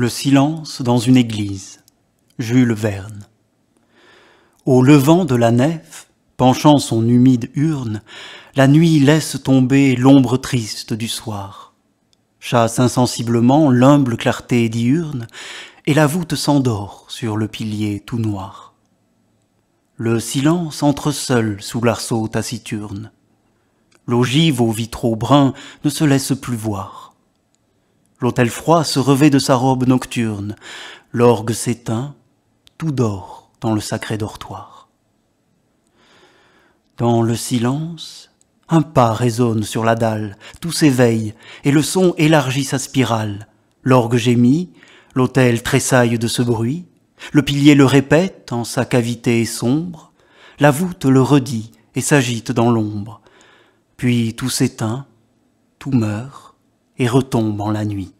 Le silence dans une église. Jules Verne. Au levant de la nef, penchant son humide urne, la nuit laisse tomber l'ombre triste du soir. Chasse insensiblement l'humble clarté diurne, et la voûte s'endort sur le pilier tout noir. Le silence entre seul sous l'arceau taciturne. L'ogive aux vitraux bruns ne se laisse plus voir L'hôtel froid se revêt de sa robe nocturne. L'orgue s'éteint, tout dort dans le sacré dortoir. Dans le silence, un pas résonne sur la dalle, tout s'éveille, et le son élargit sa spirale. L'orgue gémit, l'autel tressaille de ce bruit, le pilier le répète en sa cavité sombre, la voûte le redit et s'agite dans l'ombre. Puis tout s'éteint, tout meurt, et retombe en la nuit.